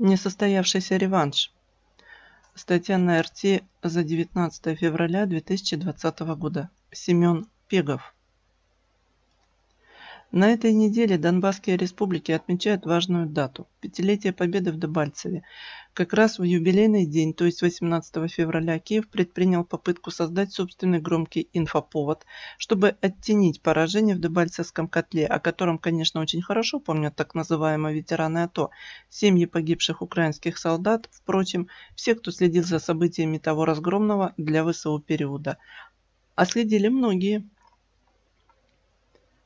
Несостоявшийся реванш. Статья на РТ за 19 февраля 2020 года. Семен Пегов. На этой неделе Донбасские республики отмечают важную дату – пятилетие победы в Дебальцеве. Как раз в юбилейный день, то есть 18 февраля, Киев предпринял попытку создать собственный громкий инфоповод, чтобы оттенить поражение в Дебальцевском котле, о котором, конечно, очень хорошо помнят так называемые ветераны АТО, семьи погибших украинских солдат, впрочем, все, кто следил за событиями того разгромного для ВСУ периода. А следили многие –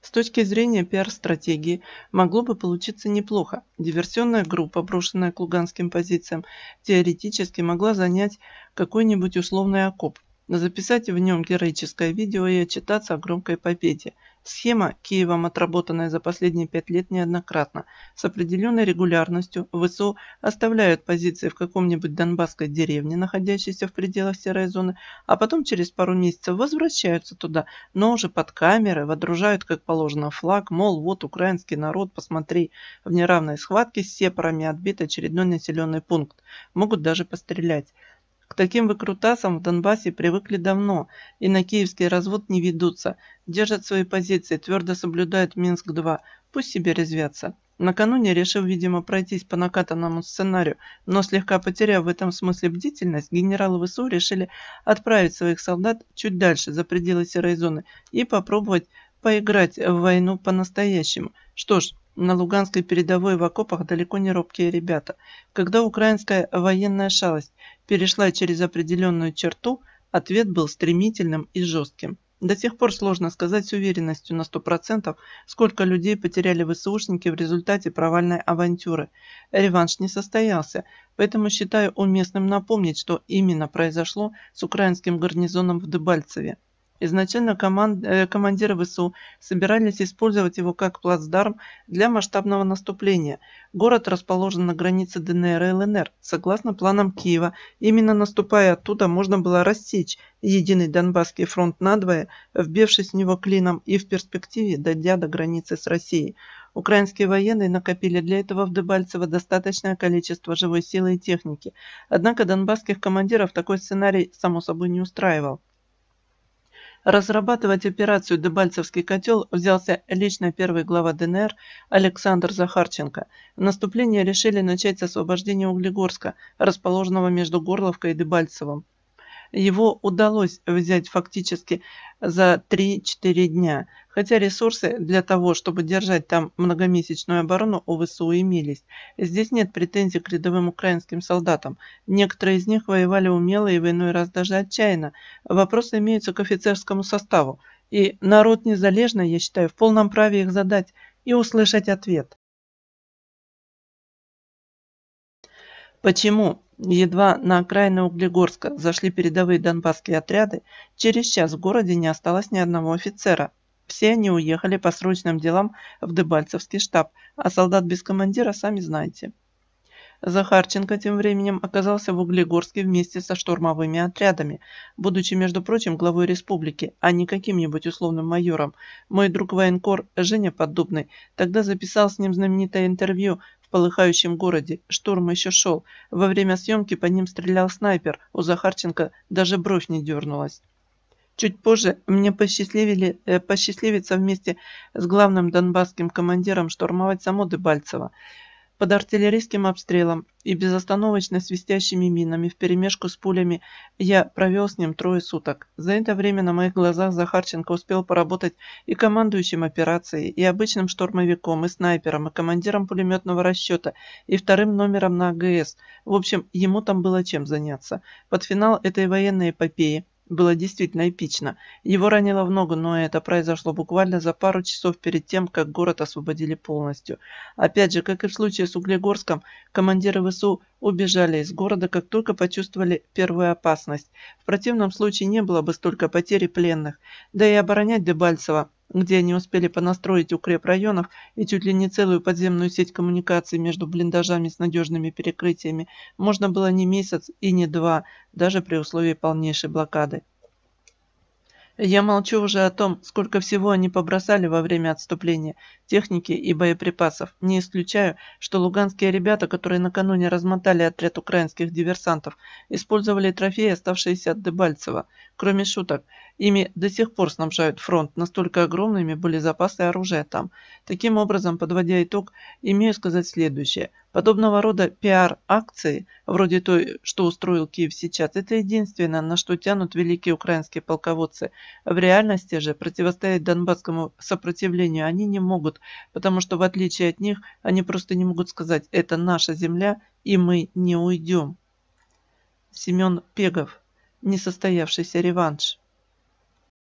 с точки зрения пиар-стратегии могло бы получиться неплохо. Диверсионная группа, брошенная к луганским позициям, теоретически могла занять какой-нибудь условный окоп, записать в нем героическое видео и отчитаться о громкой победе – Схема, Киевом отработанная за последние пять лет неоднократно, с определенной регулярностью ВСУ оставляют позиции в каком-нибудь донбасской деревне, находящейся в пределах серой зоны, а потом через пару месяцев возвращаются туда, но уже под камеры, водружают как положено флаг, мол, вот украинский народ, посмотри, в неравной схватке с сепарами отбит очередной населенный пункт, могут даже пострелять. К таким выкрутасам в Донбассе привыкли давно и на киевский развод не ведутся, держат свои позиции, твердо соблюдают Минск-2, пусть себе резвятся. Накануне, решил, видимо, пройтись по накатанному сценарию, но слегка потеряв в этом смысле бдительность, генералы ВСУ решили отправить своих солдат чуть дальше, за пределы серой зоны, и попробовать поиграть в войну по-настоящему. Что ж, на Луганской передовой в окопах далеко не робкие ребята. Когда украинская военная шалость перешла через определенную черту, ответ был стремительным и жестким. До сих пор сложно сказать с уверенностью на 100%, сколько людей потеряли ВСУшники в результате провальной авантюры. Реванш не состоялся, поэтому считаю уместным напомнить, что именно произошло с украинским гарнизоном в Дебальцеве. Изначально команд, э, командиры ВСУ собирались использовать его как плацдарм для масштабного наступления. Город расположен на границе ДНР и ЛНР. Согласно планам Киева, именно наступая оттуда можно было рассечь единый Донбасский фронт надвое, вбившись в него клином и в перспективе дойдя до границы с Россией. Украинские военные накопили для этого в Дебальцево достаточное количество живой силы и техники. Однако донбасских командиров такой сценарий само собой не устраивал. Разрабатывать операцию «Дебальцевский котел» взялся лично первый глава ДНР Александр Захарченко. Наступление решили начать с освобождения Углегорска, расположенного между Горловкой и Дебальцевым его удалось взять фактически за 3-4 дня, хотя ресурсы для того, чтобы держать там многомесячную оборону у ВСУ имелись. Здесь нет претензий к рядовым украинским солдатам. Некоторые из них воевали умело и в иной раз даже отчаянно. Вопросы имеются к офицерскому составу. И народ незалежно, я считаю, в полном праве их задать и услышать ответ. Почему Едва на окраины Углегорска зашли передовые донбасские отряды, через час в городе не осталось ни одного офицера. Все они уехали по срочным делам в Дебальцевский штаб, а солдат без командира сами знаете. Захарченко тем временем оказался в Углегорске вместе со штурмовыми отрядами, будучи, между прочим, главой республики, а не каким-нибудь условным майором. Мой друг военкор Женя Поддубный тогда записал с ним знаменитое интервью, полыхающем городе. Штурм еще шел. Во время съемки по ним стрелял снайпер. У Захарченко даже бровь не дернулась. Чуть позже мне посчастливили, э, посчастливиться вместе с главным донбасским командиром штурмовать само Дебальцево. Под артиллерийским обстрелом и безостановочно свистящими минами вперемешку с пулями я провел с ним трое суток. За это время на моих глазах Захарченко успел поработать и командующим операцией, и обычным штурмовиком, и снайпером, и командиром пулеметного расчета, и вторым номером на АГС. В общем, ему там было чем заняться. Под финал этой военной эпопеи было действительно эпично. Его ранило в ногу, но это произошло буквально за пару часов перед тем, как город освободили полностью. Опять же, как и в случае с Углегорском, командиры ВСУ убежали из города, как только почувствовали первую опасность. В противном случае не было бы столько потерь пленных. Да и оборонять Дебальцева – где они успели понастроить укрепрайонов и чуть ли не целую подземную сеть коммуникаций между блиндажами с надежными перекрытиями, можно было не месяц и не два, даже при условии полнейшей блокады. Я молчу уже о том, сколько всего они побросали во время отступления, техники и боеприпасов. Не исключаю, что луганские ребята, которые накануне размотали отряд украинских диверсантов, использовали трофеи, оставшиеся от Дебальцева. Кроме шуток, ими до сих пор снабжают фронт, настолько огромными были запасы оружия там. Таким образом, подводя итог, имею сказать следующее – Подобного рода пиар-акции, вроде той, что устроил Киев сейчас, это единственное, на что тянут великие украинские полководцы. В реальности же противостоять донбасскому сопротивлению они не могут, потому что в отличие от них, они просто не могут сказать «это наша земля, и мы не уйдем». Семен Пегов. Несостоявшийся реванш.